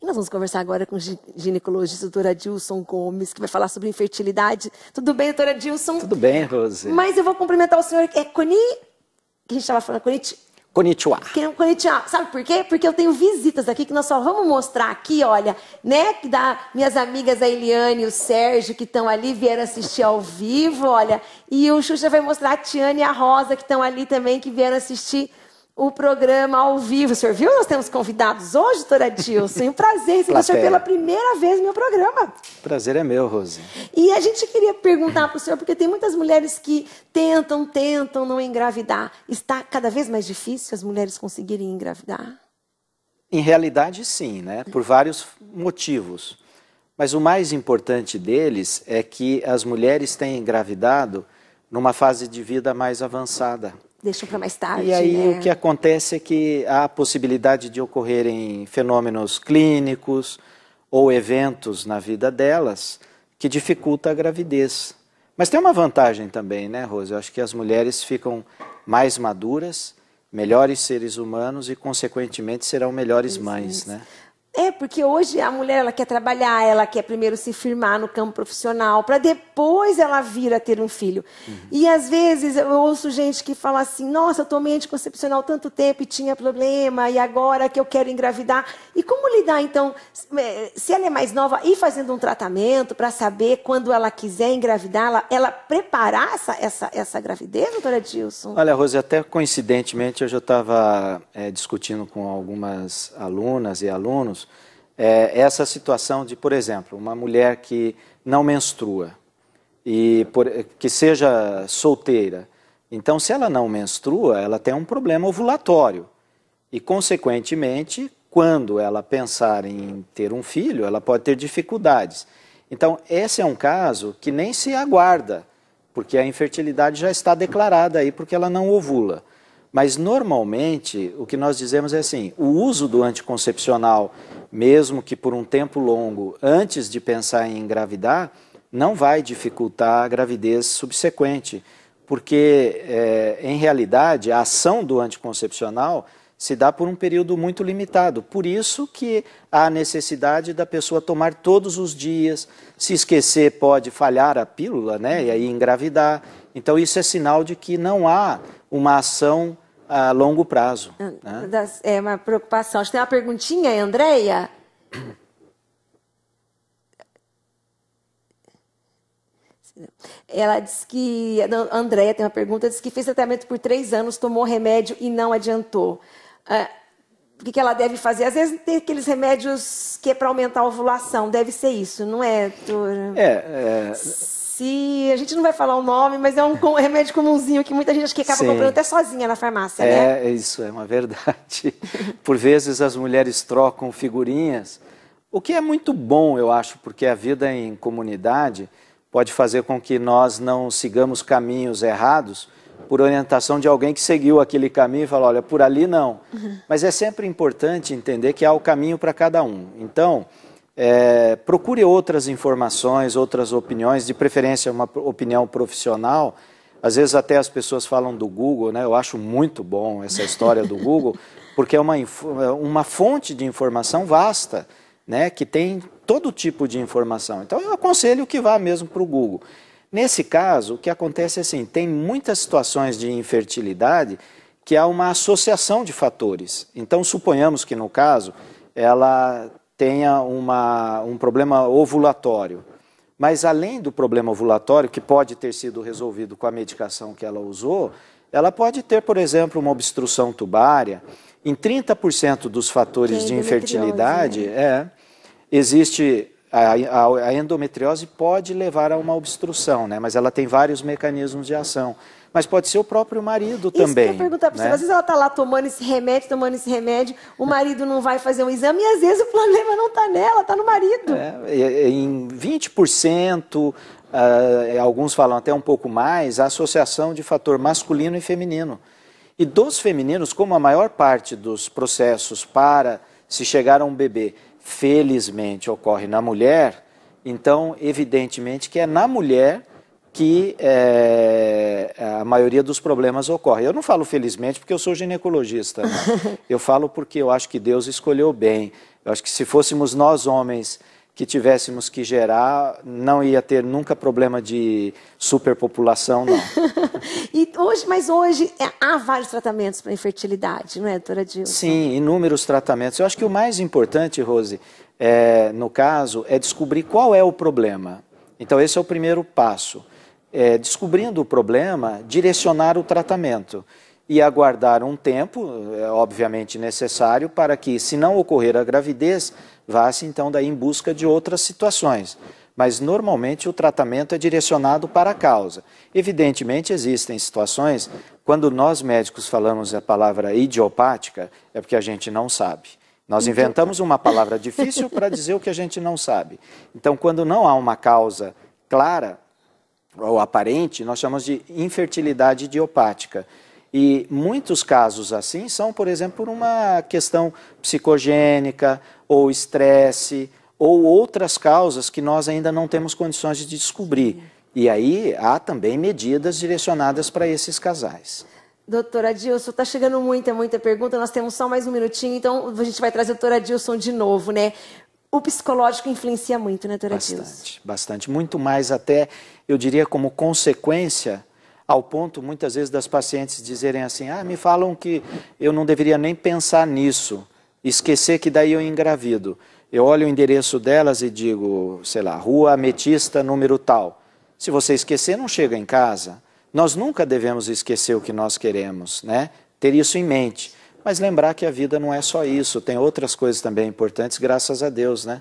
E nós vamos conversar agora com o ginecologista, doutora Dilson Gomes, que vai falar sobre infertilidade. Tudo bem, doutora Dilson? Tudo bem, Rose. Mas eu vou cumprimentar o senhor, é Coni... que a gente estava falando, Conit... Konnichiwa. Konnichiwa. Sabe por quê? Porque eu tenho visitas aqui que nós só vamos mostrar aqui, olha, né? Que minhas amigas a Eliane e o Sérgio que estão ali, vieram assistir ao vivo, olha. E o Xuxa vai mostrar a Tiane e a Rosa que estão ali também, que vieram assistir o programa ao vivo. O senhor viu? Nós temos convidados hoje, doutora Dilson. Um prazer receber o senhor pela primeira vez no meu programa. Prazer é meu, Rose. E a gente queria perguntar para o senhor, porque tem muitas mulheres que tentam, tentam não engravidar. Está cada vez mais difícil as mulheres conseguirem engravidar? Em realidade, sim, né? Por vários motivos. Mas o mais importante deles é que as mulheres têm engravidado numa fase de vida mais avançada Deixa para mais tarde. E aí né? o que acontece é que há a possibilidade de ocorrerem fenômenos clínicos ou eventos na vida delas que dificulta a gravidez. Mas tem uma vantagem também, né, Rose? Eu acho que as mulheres ficam mais maduras, melhores seres humanos e, consequentemente, serão melhores mães, né? É, porque hoje a mulher ela quer trabalhar, ela quer primeiro se firmar no campo profissional, para depois ela vir a ter um filho. Uhum. E às vezes eu ouço gente que fala assim: nossa, eu tomei anticoncepcional tanto tempo e tinha problema, e agora que eu quero engravidar. E como lidar então, é, se ela é mais nova, ir fazendo um tratamento para saber quando ela quiser engravidar, ela, ela preparar essa, essa, essa gravidez, doutora Dilson? Olha, Rose, até coincidentemente eu já estava é, discutindo com algumas alunas e alunos é, essa situação de, por exemplo, uma mulher que não menstrua e por, que seja solteira. Então, se ela não menstrua, ela tem um problema ovulatório. E, consequentemente, quando ela pensar em ter um filho, ela pode ter dificuldades. Então, esse é um caso que nem se aguarda, porque a infertilidade já está declarada aí, porque ela não ovula. Mas normalmente o que nós dizemos é assim: o uso do anticoncepcional, mesmo que por um tempo longo, antes de pensar em engravidar, não vai dificultar a gravidez subsequente, porque é, em realidade a ação do anticoncepcional se dá por um período muito limitado. Por isso que há necessidade da pessoa tomar todos os dias. Se esquecer, pode falhar a pílula, né? E aí engravidar. Então isso é sinal de que não há uma ação a longo prazo. Ah, né? É uma preocupação. Acho que tem uma perguntinha, Andréia? Ela diz que. Andréia tem uma pergunta, diz que fez tratamento por três anos, tomou remédio e não adiantou. É, o que, que ela deve fazer? Às vezes tem aqueles remédios que é para aumentar a ovulação, deve ser isso, não é, doutora? É, é... Se, a gente não vai falar o nome, mas é um é remédio comumzinho que muita gente que acaba Sim. comprando até sozinha na farmácia, né? é, né? É, isso, é uma verdade. Por vezes as mulheres trocam figurinhas, o que é muito bom, eu acho, porque a vida em comunidade pode fazer com que nós não sigamos caminhos errados, por orientação de alguém que seguiu aquele caminho e falou, olha, por ali não. Uhum. Mas é sempre importante entender que há o caminho para cada um. Então, é, procure outras informações, outras opiniões, de preferência uma opinião profissional. Às vezes até as pessoas falam do Google, né? Eu acho muito bom essa história do Google, porque é uma, é uma fonte de informação vasta, né? Que tem todo tipo de informação. Então eu aconselho que vá mesmo para o Google. Nesse caso, o que acontece é assim, tem muitas situações de infertilidade que há uma associação de fatores. Então, suponhamos que no caso ela tenha uma, um problema ovulatório. Mas além do problema ovulatório, que pode ter sido resolvido com a medicação que ela usou, ela pode ter, por exemplo, uma obstrução tubária. Em 30% dos fatores é de né? infertilidade, né? é, existe a, a, endometriose pode levar a uma obstrução, né? mas ela tem vários mecanismos de ação. Mas pode ser o próprio marido Isso também. Isso perguntar para né? você. Às vezes ela está lá tomando esse remédio, tomando esse remédio, o marido não vai fazer um exame e às vezes o problema não está nela, está no marido. É, em 20%, uh, ah, alguns falam até um pouco mais, a associação de fator masculino e feminino. E dos femininos, como a maior parte dos processos para se chegar a um bebê felizmente ocorre na mulher, então, evidentemente que é na mulher que é, a maioria dos problemas ocorre. Eu não falo felizmente porque eu sou ginecologista. Né? Eu falo porque eu acho que Deus escolheu bem. Eu acho que se fôssemos nós homens que tivéssemos que gerar, não ia ter nunca problema de superpopulação, não. E hoje, mas hoje é, há vários tratamentos para infertilidade, não é, doutora Dilma? Sim, inúmeros tratamentos. Eu acho que o mais importante, Rose, é, no caso, é descobrir qual é o problema. Então, esse é o primeiro passo. É, descobrindo o problema, direcionar o tratamento e aguardar um tempo, é obviamente necessário, para que, se não ocorrer a gravidez, vá-se então daí em busca de outras situações mas normalmente o tratamento é direcionado para a causa. Evidentemente, existem situações quando nós médicos falamos a palavra idiopática, é porque a gente não sabe. Nós inventamos uma palavra difícil para dizer o que a gente não sabe. Então, quando não há uma causa clara ou aparente, nós chamamos de infertilidade idiopática. E muitos casos assim são, por exemplo, por uma questão psicogênica ou estresse ou outras causas que nós ainda não temos condições de descobrir. E aí há também medidas direcionadas para esses casais. Doutora Dilson, está chegando muita, muita pergunta. Nós temos só mais um minutinho, então a gente vai trazer a doutora Dilson de novo, né? O psicológico influencia muito, né, doutora Bastante, Dilson? bastante. Muito mais até, eu diria, como consequência ao ponto muitas vezes das pacientes dizerem assim: "Ah, me falam que eu não deveria nem pensar nisso, esquecer que daí eu engravido". Eu olho o endereço delas e digo, sei lá, Rua Ametista, número tal. Se você esquecer, não chega em casa. Nós nunca devemos esquecer o que nós queremos, né? Ter isso em mente. Mas lembrar que a vida não é só isso, tem outras coisas também importantes, graças a Deus, né?